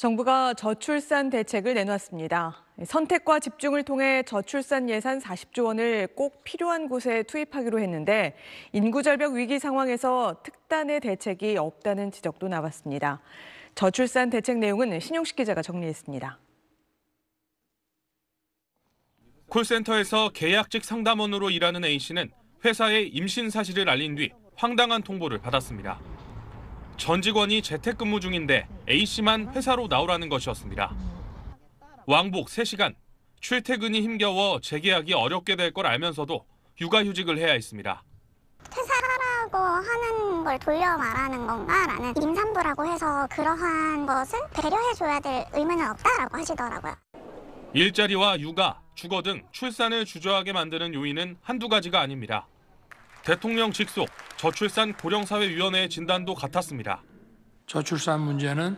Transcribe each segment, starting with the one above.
정부가 저출산 대책을 내놨습니다. 선택과 집중을 통해 저출산 예산 40조 원을 꼭 필요한 곳에 투입하기로 했는데 인구 절벽 위기 상황에서 특단의 대책이 없다는 지적도 나왔습니다. 저출산 대책 내용은 신용식 기자가 정리했습니다. 콜센터에서 계약직 상담원으로 일하는 A 씨는 회사에 임신 사실을 알린 뒤 황당한 통보를 받았습니다. 전 직원이 재택근무 중인데 A씨만 회사로 나오라는 것이었습니다. 왕복 3시간, 출퇴근이 힘겨워 재계약이 어렵게 될 걸 알면서도 육아휴직을 해야 했습니다. 퇴사라고 하는 걸 돌려 말하는 건가라는 임산부라고 해서 그러한 것은 배려해줘야 될 의무는 없다라고 하시더라고요. 일자리와 육아, 주거 등 출산을 주저하게 만드는 요인은 한두 가지가 아닙니다. 대통령 직속 저출산 고령사회위원회 의 진단도 같았습니다. 저출산 문제는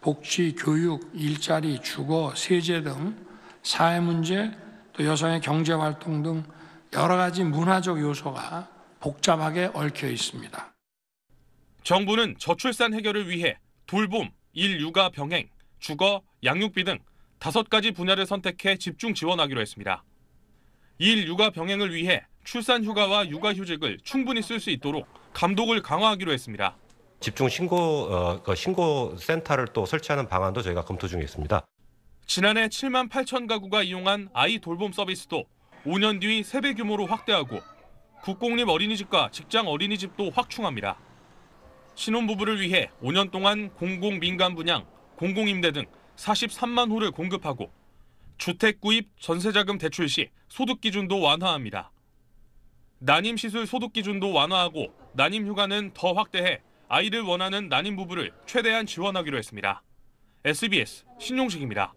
복지, 교육, 일자리, 주거, 세제 등 사회 문제, 또 여성의 경제 활동 등 여러 가지 문화적 요소가 복잡하게 얽혀 있습니다. 정부는 저출산 해결을 위해 돌봄, 일육아 병행, 주거, 양육비 등 다섯 가지 분야를 선택해 집중 지원하기로 했습니다. 일육아 병행을 위해 출산 휴가와 육아 휴직을 충분히 쓸 수 있도록 감독을 강화하기로 했습니다. 집중 신고 어, 그 신고 센터를 또 설치하는 방안도 저희가 검토 중에 있습니다. 지난해 7만 8천 가구가 이용한 아이 돌봄 서비스도 5년 뒤 3배 규모로 확대하고 국공립 어린이집과 직장 어린이집도 확충합니다. 신혼부부를 위해 5년 동안 공공 민간 분양, 공공 임대 등 43만 호를 공급하고 주택 구입 전세자금 대출 시 소득 기준도 완화합니다. 난임 시술 소득 기준도 완화하고 난임 휴가는 더 확대해 아이를 원하는 난임 부부를 최대한 지원하기로 했습니다. SBS 신용식입니다.